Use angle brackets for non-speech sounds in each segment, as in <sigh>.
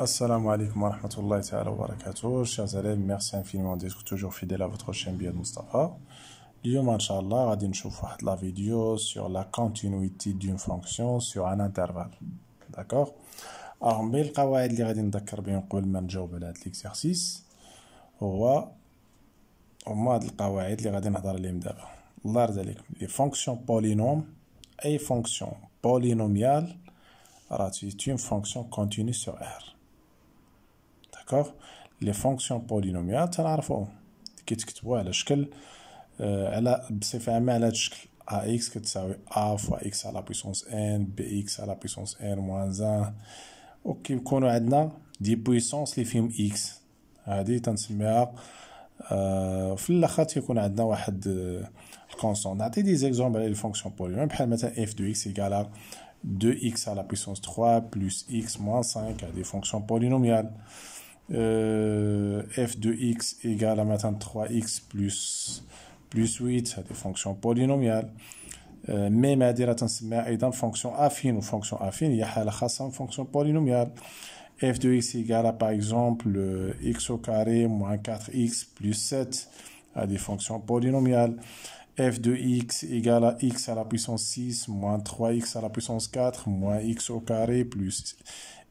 السلام عليكم ورحمة الله تعالى وبركاته barakatuh. Chers élèves, merci infiniment d'être toujours fidèles à votre chaîne بياد مصطفى اليوم ان شاء الله غادي نشوف واحد لا فيديو سور لا كونتينويتي دون فونكسيون سور ان انترفال داكوغ الوغ من القواعد اللي غادي نذكر بهم قبل ما نجاوب على هاد ليكزارسيس هو هما هاد القواعد اللي غادي نهضر عليهم دابا الله يرضي عليكم لي فونكسيون بولينوم اي فونكسيون بولينوميال راه تي اون فونكسيون كونتيني سور ار هكا لي فونكسيون بولينوميال تنعرفوهم كي كيتكتبوا على شكل على بصفه عامه على هاد الشكل ا اكس كتساوي ا فوا اكس على بويسونس ان بي اكس على بويسونس ان موان موانز ان وكيكونوا عندنا دي بويسونس لي فيهم اكس هادي تنسميها آه في الاخر تيكون عندنا واحد آه euh, الكونستون نعطي دي زيكزومبل على لي فونكسيون بولينوميال بحال مثلا اف دو اكس ايكال 2 اكس على la puissance 3 plus x moins 5 à des fonctions Euh, f de x égale à maintenant 3x plus plus 8 euh, dire Mais mais ميم هذه راه ou affine, فونكسيون fonction affine افين هي حاله خاصه une fonction polynomiale. f de x égale à par exemple euh, x au carré moins 4x plus 7 à des fonctions polynomiales f de x égale à x à la puissance 6 moins 3x à la puissance 4 moins x au carré plus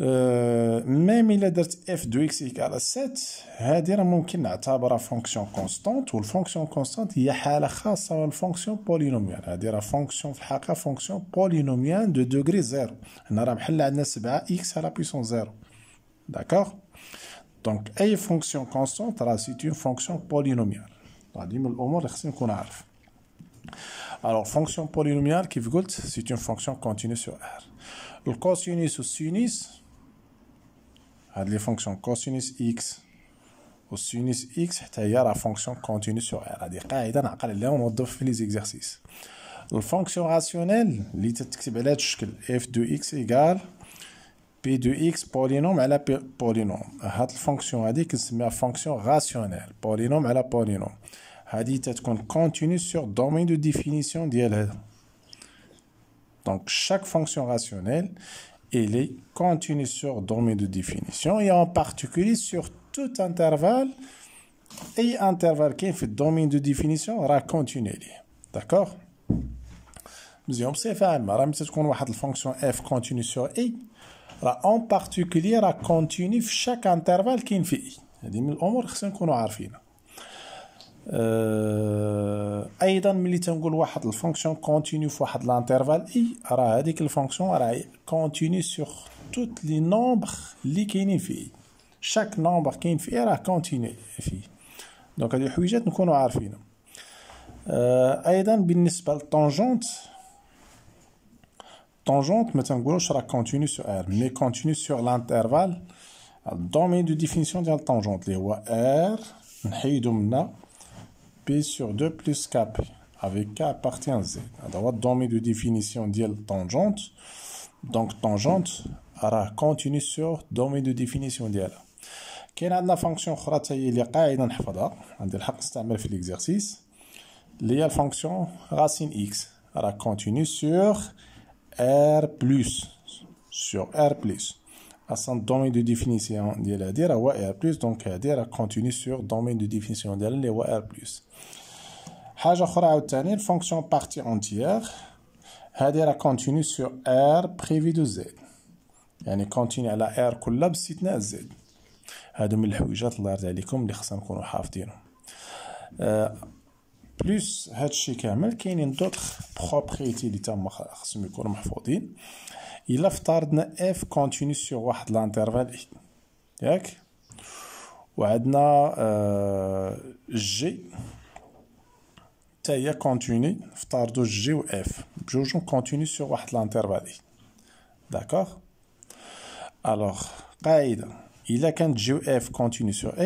Euh, même si a F2x égal à 7, on peut considérer que une fonction constante ou une fonction constante qui a une fonction polynomiale. C'est-à-dire la fonction polynomiale de degré 0. On va changer 7x à la puissance 0. D'accord Donc, une fonction constante, c'est une fonction polynomial On Alors, fonction polynomiale, qui je c'est une fonction continue sur R. Le cosinus et sinus... Les fonctions cosinus x, sinus x, cest la fonction continue sur R. C'est-à-dire que nous avons fait les exercices. La fonction rationnelle, f de x égale p de x polynôme à la polynôme. La fonction rationnelle, polynôme à la polynôme. C'est-à-dire continue sur le domaine de définition. Donc chaque fonction rationnelle, il est continu sur domaine de définition et en particulier sur tout intervalle et intervalle qui fait domaine de définition sera continué. d'accord nous avons observé c'est qu'on voit la fonction f continue sur i en particulier à sur chaque intervalle qui fait i cest un dire qu'on Aïdan militant a la fonction continue fois l'intervalle i. Elle a la fonction continue sur tous les nombres qui Chaque nombre qui signifie a Donc, il y des que nous connaissons. Aïdan tangente. Tangente, maintenant, sera continue sur r. Mais continue sur l'intervalle, dans domaine deux définitions de la tangente, les rois r, nous les P sur 2 plus kp, avec K appartient à Z. la domaine de définition de tangente. Donc, tangente, elle continue sur domaine de définition de Quelle est la fonction qui هي اللي قاعده نحفظها عندي الحق نستعمل في ليكزارسيس اللي هي الفونكسيون racine x راه continue sur R بلس سور ار بلس اصلا دومين دو ديفينيسيون ديال هادي راه هو ار بلس دونك هادي راه كونتيني سور دومين دو ديفينيسيون ديالها اللي هو ار بلس حاجه اخرى عاوتاني الفونكسيون بارتي اونتيير هادي راه كونتيني سور ار بريفي دو زد يعني كونتيني على ار كلها باستثناء زد هادو من الحويجات الله يرضي عليكم اللي خصنا نكونوا حافظينهم بلس هادشي كامل كاينين دوطخ بروبريتي اللي تما خصهم يكونوا محفوظين Il a un f continue sur l'intervalle partie de l'intervalle. D'accord? un g? Il a fait continue. g ou f, deux sur l'intervalle. D'accord? Alors, Il a qu'un g ou f continue sur a.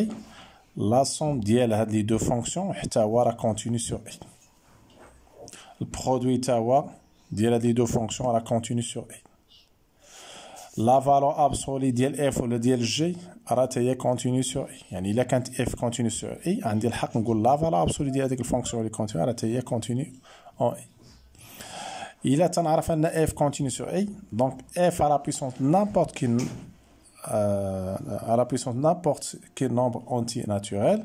La somme d'elle a les deux fonctions est à voir sur a. Le produit est à voir. deux fonctions à la continue sur a. La valeur absolue de f ou de g elle continue sur e. Il a f continue sur e. On a le la valeur absolue continue continue sur e. Il a f continue sur e. Donc, f à la puissance euh, n'importe quel nombre entier naturel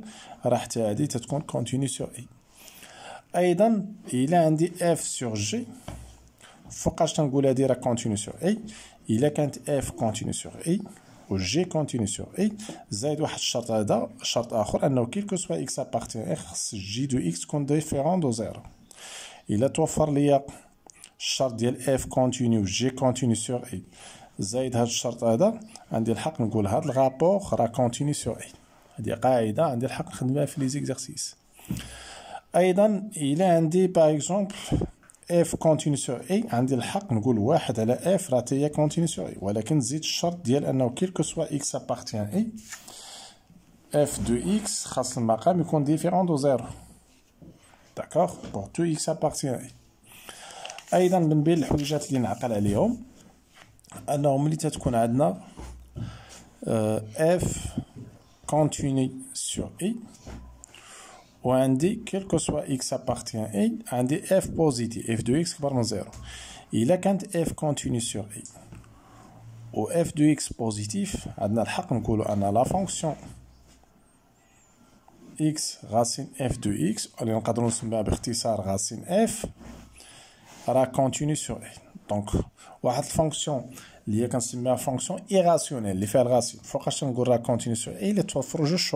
continue sur e. il y f sur g continue sur e. الا كانت اف كونتيني سور اي و جي كونتيني سور اي زائد واحد الشرط هذا شرط اخر انه كو سوا اكس ابارتيان اي خص جي دو اكس تكون ديفيرون دو زيرو الا توفر ليا الشرط ديال اف كونتيني جي كونتيني سور اي زائد هاد الشرط هذا عندي الحق نقول هاد الغابور راه كونتيني سور اي هادي قاعده عندي الحق نخدمها في لي زيكزارسيس ايضا الا عندي باغ اكزومبل اف كونتيني سو اي عندي الحق نقول واحد على اف راه هي كونتيني سو اي ولكن زيد الشرط ديال انه كيلكو سوا اكس ابارتيان اي اف دو اكس خاص المقام يكون ديفيرون دو زيرو داكوغ بور تو اكس ابارتيان اي ايضا من بين الحويجات اللي نعقل عليهم انه ملي تتكون عندنا اف كونتيني سو اي On un dit, quel que soit x appartient à y, on dit f positif, f de x par 0. Il est quand f continue sur i. Ou f de x positif, on a la fonction x racine f de x, on est en cadre de la bertissage racine f, elle continue sur i. Donc, on a fonction liée c'est une fonction irrationnelle, l'effet racine, il faut que je continue sur i, il est trop fort, je suis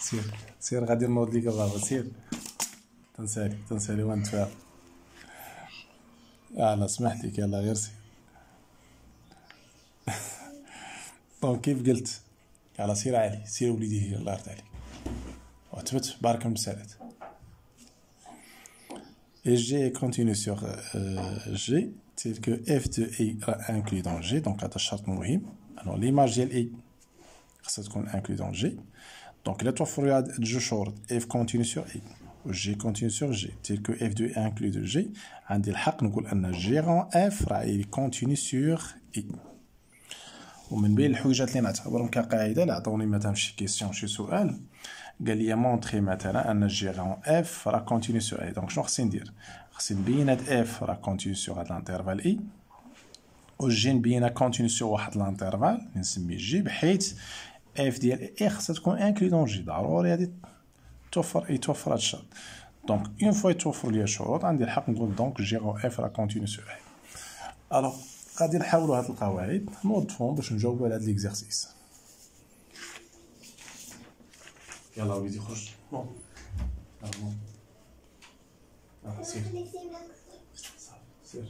سير سير غادي نوض لك يلا Et G continue sur euh, G, que F de inclus dans G, donc Alors l'image de I, inclus dans G. Donc la toffre de short f continue sur i و g continue sur g tel que f de inclus de g عندي الحق نقول ان g غون f راه il continue sur i ومن بين الحويجات اللي نعتبرهم كقاعده لا عطوني مثلا شي كيسيون شي سؤال قال لي مونطري مثلا ان جي اف راه كونتيني سو اي دونك شنو خصني ندير خصني نبين هاد اف راه كونتيني سو هاد الانترفال اي و جي نبينها كونتيني سو واحد الانترفال اللي نسميه جي بحيث اف ديال اي خاصها تكون انكلي دون جي ضروري هادي توفر يتوفر هاد الشرط دونك اون فوا يتوفر ليا الشروط عندي الحق نقول دونك جي غو اف راه كونتيني سو اي الوغ غادي نحاولوا هاد القواعد نوظفهم باش نجاوبوا على هاد ليكزارسيس يلا وليدي خرج بون بون سير سير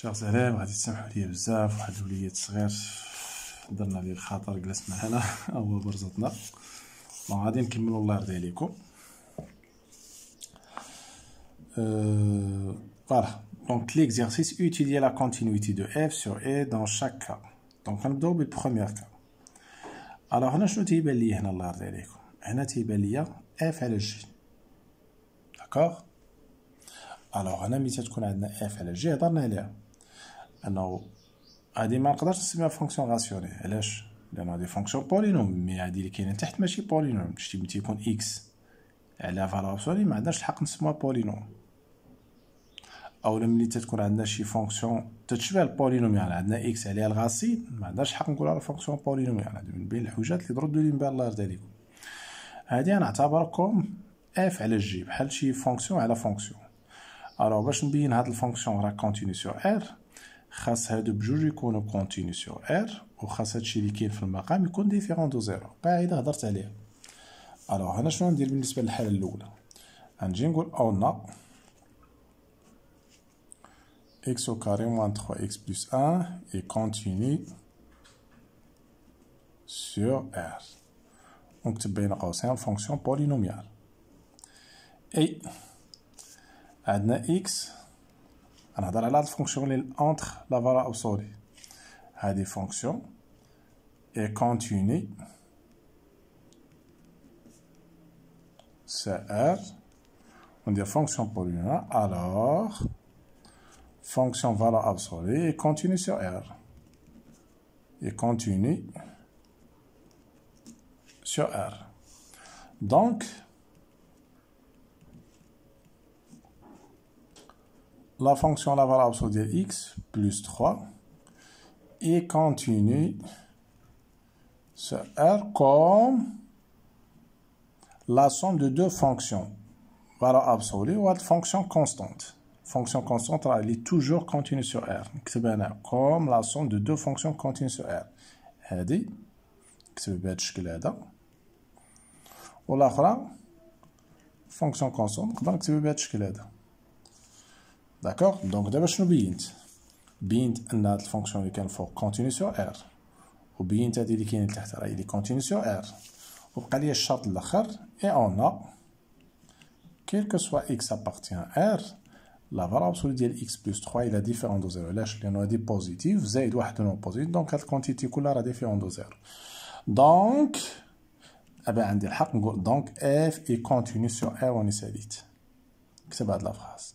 شيخ زلام غادي تسمحوا لي بزاف واحد الوليد صغير درنا ليه الخاطر جلس معنا <laughs> هو برزتنا ما غادي نكملوا الله يرضي عليكم ا فوالا دونك ليكزيرسيس utiliser لا كونتينيتي دو اف سور اي دون شاك كا دونك نبداو بالبروميير كا الوغ هنا شنو تيبان لي هنا الله يرضي عليكم هنا تيبان لي اف على ج داكوغ الوغ هنا ملي تكون عندنا اف على ج هضرنا عليها انه هادي ما نقدرش نسميها فونكسيون راسيونيل علاش لان هادي فونكسيون بولينوم مي هادي اللي كاينه تحت ماشي بولينوم شتي ملي تيكون اكس على فالور ابسولي ما عندناش الحق نسموها بولينوم او ملي تتكون عندنا شي فونكسيون تتشبه البولينوم يعني عندنا اكس عليها الغاسين ما عندناش الحق نقولها فونكسيون بولينوم يعني من بين الحجات اللي تردوا لي من بعد الله يرضي عليكم هذه اف على جي بحال شي فونكسيون على فونكسيون الوغ باش نبين هاد الفونكسيون راه كونتيني سور ار خاص هادو بجوج يكونوا كونتينيو سور ار وخاص هادشي اللي كاين في المقام يكون دو زيرو هضرت عليها هنا شنو ندير بالنسبه للحاله الاولى غنجي نقول x au carré moins 3x plus 1 et continue sur R. Donc, c'est une fonction polynomiale. Et, on x alors la fonction entre la valeur absolue à des fonctions et continue sur R. On dit fonction polynôme. Alors fonction valeur absolue et continue sur R. Et continue sur R. Donc la fonction absolue de x plus 3 est continue sur R comme la somme de deux fonctions valeur absolue ou une fonction constante. Fonction constante, elle est toujours continue sur R. Comme la somme de deux fonctions continue sur R. هذه نكتب بهذا الشكل هذا fonction fonction constante, D'accord Donc, d'abord, je suis nous bint. Bint, on fonction qui est pour continuer sur R. Ou bint, il est qui est l'intérêt, il est continue sur R. Ou qu'il y a le chat de et on a, quel que soit X appartient à R, la valeur absolue de X plus 3, est différente de 0. L'âge, il y que a des Z, il y en donc la quantité est différente de 0. Donc, donc, F, est continue sur R, on essaie vite. C'est pas de la phrase.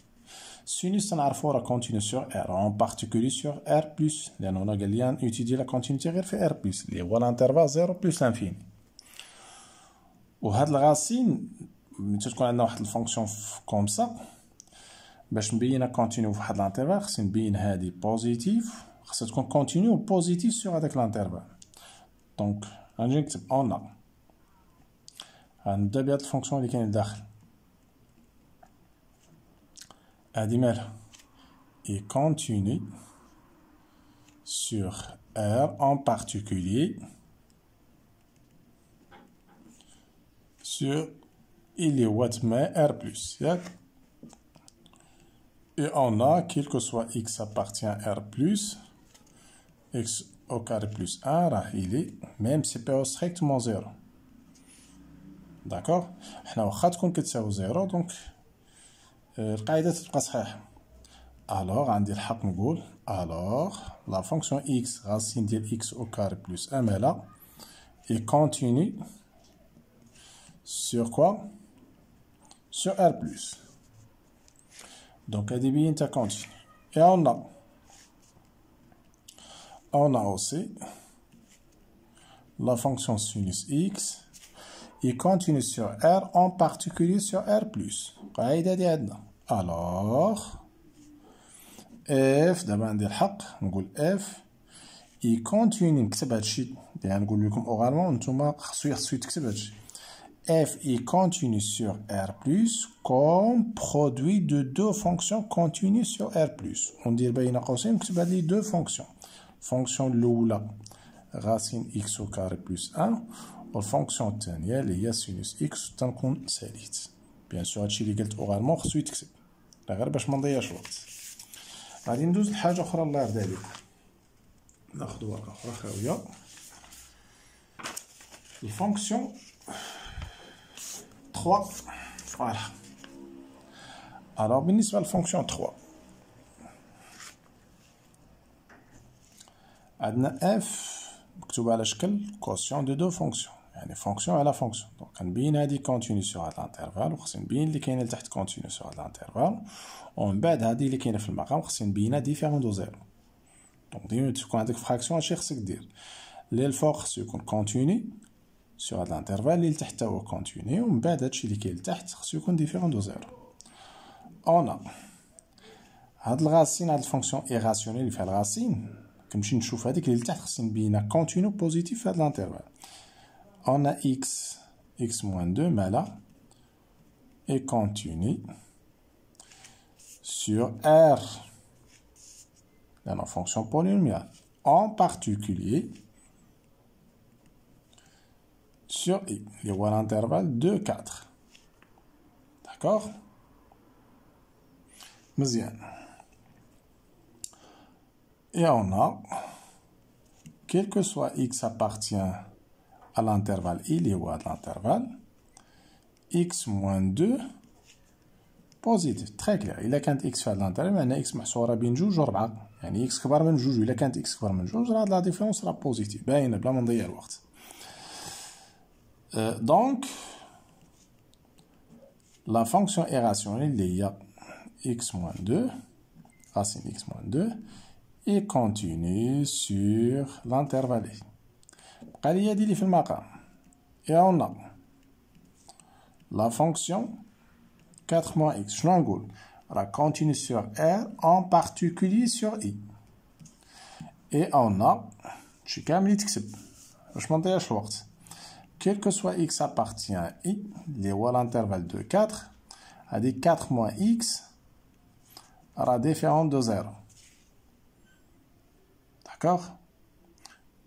Sinus, c'est un arpheu pour continuité sur R, en particulier sur R. Et ben, on a l'alliance la continuité sur R. L'intervalle est 0 plus l'infini. On a la racine, on a une fonction comme ça. On est en continu, on l'intervalle, on est positive. On est en continu, on est positif sur l'intervalle. Donc, on a une deuxième fonction que je connais Adimel et continue sur R en particulier sur il est R plus. Et on a, quel que soit x appartient à R plus, x au carré plus 1, il est même c'est P strictement 0. D'accord Alors, on a 0, donc alors, la fonction x racine de x au carré plus m est là et continue sur quoi Sur r plus. Donc, elle début, continue. Et continu. Et on a aussi la fonction sinus x est continue sur r, en particulier sur r plus. Alors, F, d'abord, on a le on dit F, il continue sur R+, comme produit de deux fonctions continues sur R+. On dit le même les deux fonctions. Fonction l'oula, racine x au carré plus 1, ou fonction ternière, la sinus x, tant qu'on Bien sûr, elle est réglée oralement, suite à غير باش ما نضيعش الوقت غادي ندوز لحاجه اخرى الله يرضي عليك ناخذ ورقه اخرى خاويه الفونكسيون 3 فوالا الوغ بالنسبه للفونكسيون 3 عندنا اف مكتوب على شكل كوسيون دو دو فونكسيون يعني فونكسيون على فونكسيون دونك كنبين هادي كونتينيو سو هاد الانترفال وخصني نبين اللي كاينه لتحت كونتينيو سو هاد الانترفال ومن بعد هادي اللي كاينه في المقام خصني نبينها ديفيرون دو زيرو دونك ديما تكون عندك فراكسيون هادشي خصك دير لي الفوق خصو يكون كونتيني سو هاد الانترفال اللي لتحت هو كونتيني ومن بعد هادشي اللي كاين لتحت خصو يكون ديفيرون دو زيرو اون هاد الغاسين هاد الفونكسيون ايغاسيونيل اللي فيها الغاسين كنمشي نشوف هاديك اللي لتحت خصني نبينها كونتينيو بوزيتيف في هاد الانترفال on a x, x moins 2, mais ben là, et continue sur R, dans la fonction polynomiale, en particulier sur I, un intervalle 2, 4. D'accord Et on a, quel que soit x appartient à l'intervalle [il, est هو à l'intervalle x moins 2 très très clair a quand x في x الانترفال معناها x محصوره بين جوج يعني x كبر من جوج الا كانت x كبر من جوج راه la différence راه positive, باينه بلا ما نضيع الوقت x moins 2 racine x moins 2 et continue sur l'intervalle et on a la fonction 4 moins x. Je continue sur R, en particulier sur I. Et on a, je suis quand même Je m'en Quel que soit x appartient à I, les à l'intervalle de 4, à des 4 x, à la différence de 0. D'accord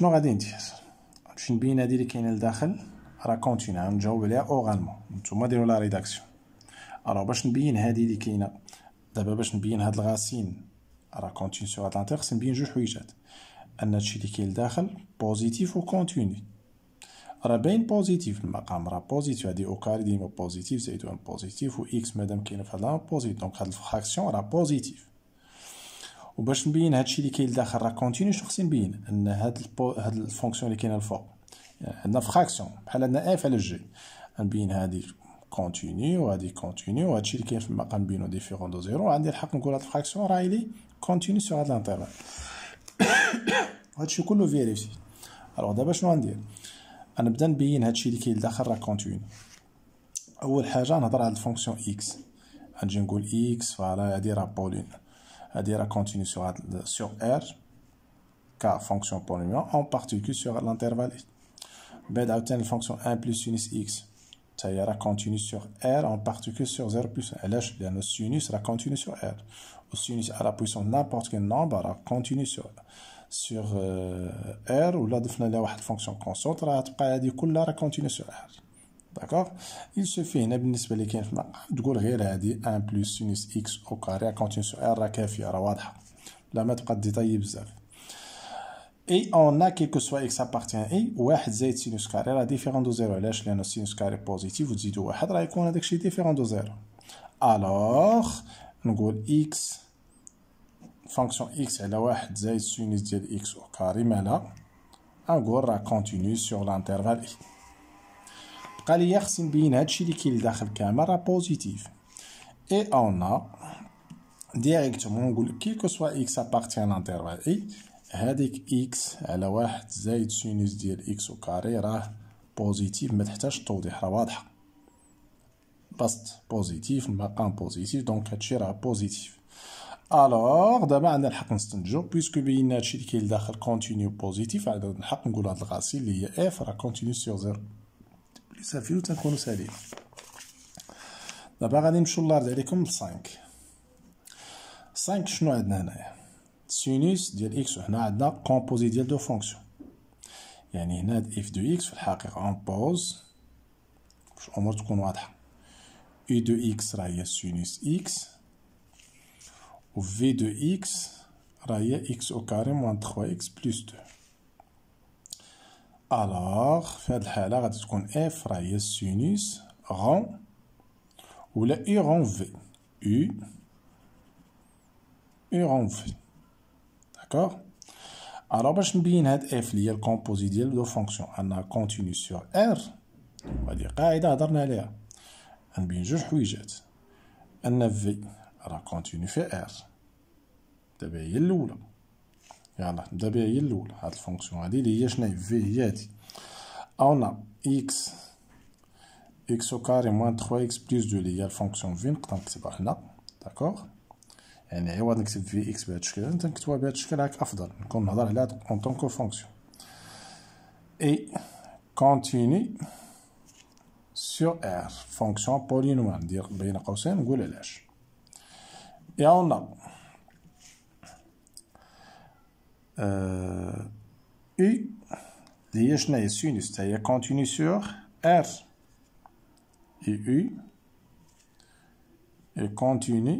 شنو غادي ندير شنو نبين هادي اللي كاينه لداخل راه كونتينا غنجاوب عليها اورالمون نتوما ديروا لا ريداكسيون الو باش نبين هادي اللي كاينه دابا باش نبين هاد الغاسين راه كونتين سو هاد لانتيغ خصني نبين جوج حويجات ان هادشي اللي كاين لداخل بوزيتيف و كونتيني راه باين بوزيتيف المقام راه بوزيتيف هادي او كاري ديما بوزيتيف زائد وان بوزيتيف و اكس مادام كاينه في هاد لان بوزيتيف دونك هاد الفراكسيون راه بوزيتيف وباش نبين هادشي اللي كاين لداخل راه كونتينيو خصني نبين ان هاد البو هاد الفونكسيون اللي كاينه الفوق عندنا يعني فراكسيون بحال عندنا اف على جي نبين هادي كونتينيو وهادي كونتينيو وهادشي اللي كاين في المقام نبينو ديفيرون دو زيرو عندي الحق نقول هاد الفراكسيون راه لي كونتينيو سو هاد الانترفال <coughs> هادشي كله فيريفي الوغ دابا شنو غندير غنبدا نبين هادشي اللي كاين لداخل راه كونتينيو اول حاجه نهضر على الفونكسيون اكس غنجي نقول اكس فوالا هادي راه بولين à dire à continue sur, R, K fonction polynôme, en particulier sur l'intervalle. Bête à obtenir la fonction 1 plus sinus X. c'est-à-dire, ira continue sur R, en particulier sur 0 plus 1. là, je le sinus sera continu sur R. Le sinus à la puissance n'importe quel nombre sera continu sur, sur euh, R. Ou là, de la fonction constante, sera continue sur R. داكوغ إل سوفي هنا بالنسبه لي كاين في المقام تقول غير هادي ان بلوس سينوس اكس او كاري كونتين سو ار راه كافيه راه واضحه لا ما تبقى ديتاي بزاف اي اون ا كيلكو سوا اكس ابارتيان اي واحد زائد سينوس كاري راه ديفيرون دو زيرو علاش لان سينوس كاري بوزيتيف وتزيدو واحد راه يكون هداكشي ديفيرون دو زيرو الوغ نقول اكس فونكسيون اكس على واحد زائد سينوس ديال اكس او كاري مالا نقول راه كونتينيو سوغ لانترفال اي قال لي خصني نبين هادشي اللي كاين لداخل الكاميرا بوزيتيف اي اون ا ديريكتومون نقول كيلكو سوا اكس ان انترفال اي هذيك اكس على واحد زائد سينوس ديال اكس او كاري راه بوزيتيف ما تحتاج توضيح راه واضحه بسط بوزيتيف مقام بوزيتيف دونك هادشي راه بوزيتيف الوغ دابا عندنا الحق نستنتجو بيسكو بينا هادشي اللي كاين لداخل كونتينيو بوزيتيف عندنا الحق نقول هاد الغاسيل اللي هي اف راه كونتينيو سيغ زيرو و تنكونو سالين دابا غادي نمشيو لارض عليكم بصانك صانك شنو عندنا هنايا سينوس ديال اكس هنا عندنا كومبوزي ديال دو فونكسيون يعني هنا هاد اف دو اكس في الحقيقة اون بوز باش الامور تكون واضحة اي دو اكس راه هي سينوس اكس و في دو اكس راه هي اكس او كاري موان تخوا اكس بلس دو الوغ في هاد الحالة غادي تكون اف راه هي السينوس غون ولا اي غون في او اي غون في داكوغ الوغ باش نبين هاد اف اللي هي الكومبوزي ديال لو فونكسيون انها كونتينيو سور ار وهادي قاعدة هضرنا عليها غنبين جوج حويجات ان في راه كونتينيو في ار دابا هي الاولى يلا نبدا بها هي الاولى هاد الفونكسيون هادي اللي هي شناهي في هي هادي اون اكس اكس او كاري موان 3 اكس بليس 2 اللي هي الفونكسيون في نقدر نكتبها هنا داكوغ يعني عوض نكتب في اكس بهاد الشكل انت نكتبها بهاد الشكل هاك افضل نكون نهضر على هاد اون طونكو فونكسيون اي كونتيني سيو ار فونكسيون بولينومال ندير بين قوسين نقول علاش يا اون Euh, U اللي هي شناهي هي سينوس هي كونتيني سور R et U et continue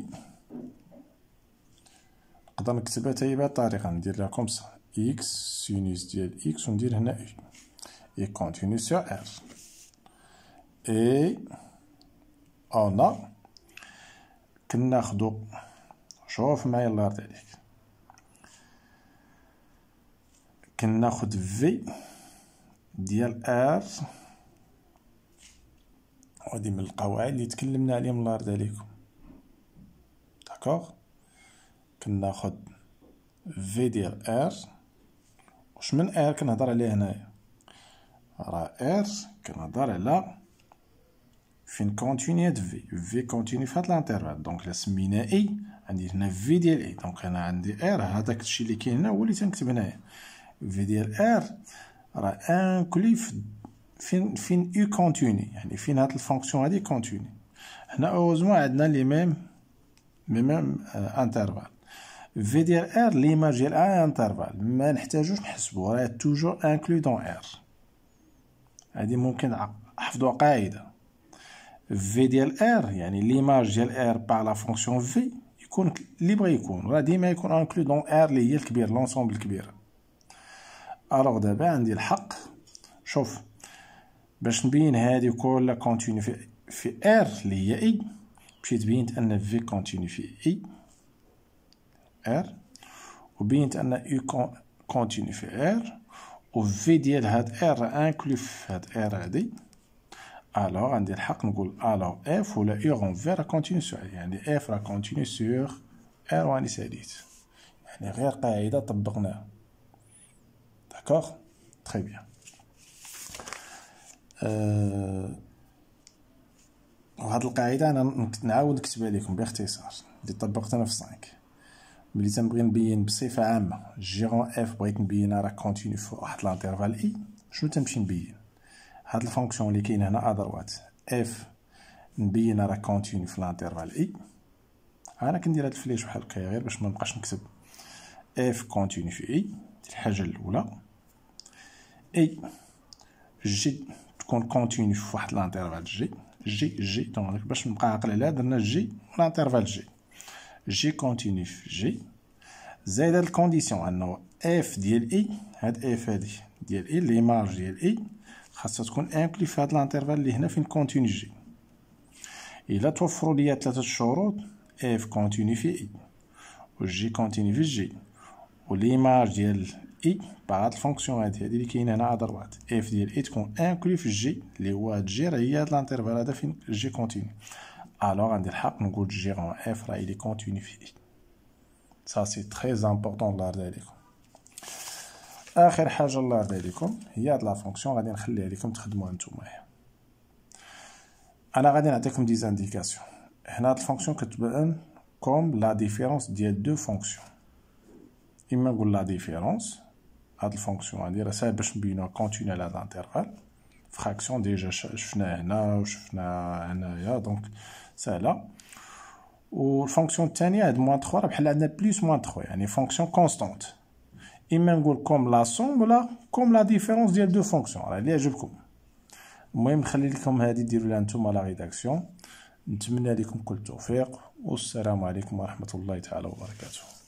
نقدر نكتبها حتى هي بهذه الطريقه ندير لها كومسا إكس سينوس ديال و ندير هنا U et continue sur R et on كناخدو شوف معايا الله يرضي عليك كناخد في ديال ار هادي من القواعد اللي تكلمنا عليهم الله يرضي عليكم داكوغ كناخد في ديال ار واش من ار كنهضر عليه هنايا راه ار كنهضر على فين كونتيني هاد في في كونتيني في هاد الانترفال دونك لا اي عندي هنا في ديال اي دونك انا عندي ار هذاك الشيء اللي كاين هنا هو اللي تنكتب هنايا في ديال ار راه ان فين فين يو كونتيني يعني فين هاد الفونكسيون هادي كونتيني هنا اوزمون عندنا لي ميم لي ميم انترفال في ديال ار ليماج ديال ا انترفال ما نحتاجوش نحسبو راه توجو انكلو دون ار هادي ممكن حفظوها قاعده في ديال ار يعني ليماج ديال ار باع لا فونكسيون في يكون لي بغا يكون راه ديما يكون انكلو دون ار اللي هي الكبير لونسومبل الكبير الوغ دابا عندي الحق شوف باش نبين هادي كل كونتيني في في ار اللي هي اي مشيت بينت ان في كونتيني في اي ار وبينت ان اي كونتيني في ار و في ديال هاد ار انكلو في هاد ار هادي الوغ عندي الحق نقول الوغ اف ولا اي غون في را كونتيني سور يعني اف را كونتيني سور ار واني ساليت يعني غير قاعده طبقناها D'accord Très bien. أه... Euh, هاد القاعدة أنا نعاود نكتبها لكم باختصار اللي طبقتها في سانك ملي تنبغي نبين بصفة عامة جيرون اف بغيت نبينها راه كونتيني في واحد لانترفال اي شنو تنمشي نبين هاد الفونكسيون اللي كاينة هنا ادروات اف نبين راه كونتيني في لانترفال اي انا كندير هاد الفليش بحال هكا غير باش ما نبقاش نكتب اف كونتيني في اي الحاجة الأولى Et G, qu'on continué. l'intervalle G, G, G, donc je G, l'intervalle G. G continue G. Z la condition. Alors, F D I, F dit I, l'image marges dit dans l'intervalle de continue G. Et là, tu trois choses. F continue I, G continue G, l'image et par la fonction qui est à droite f est inclut g les g l'intervalle g continue alors on dérède compte g en f il ça c'est très important lors de l'interdiction après les passages il y a la fonction que des interdites compte de monsieur difference des indications fonction que comme la différence des deux fonctions il me la différence هاد الفونكسيون هادي راه ساهل باش نبينوها كونتينيال هاد الانترفال فراكسيون ديجا شفناها هنا شفناها هنايا دونك ساهله والفونكسيون الثانيه هاد موان 3 راه بحال عندنا بليس موان 3 يعني فونكسيون كونستانت اما نقول كوم لا سوم ولا كوم لا ديفيرونس ديال دو فونكسيون راه اللي يعجبكم المهم نخلي لكم هادي ديروا لها نتوما لا ريداكسيون نتمنى لكم كل التوفيق والسلام عليكم ورحمه الله تعالى وبركاته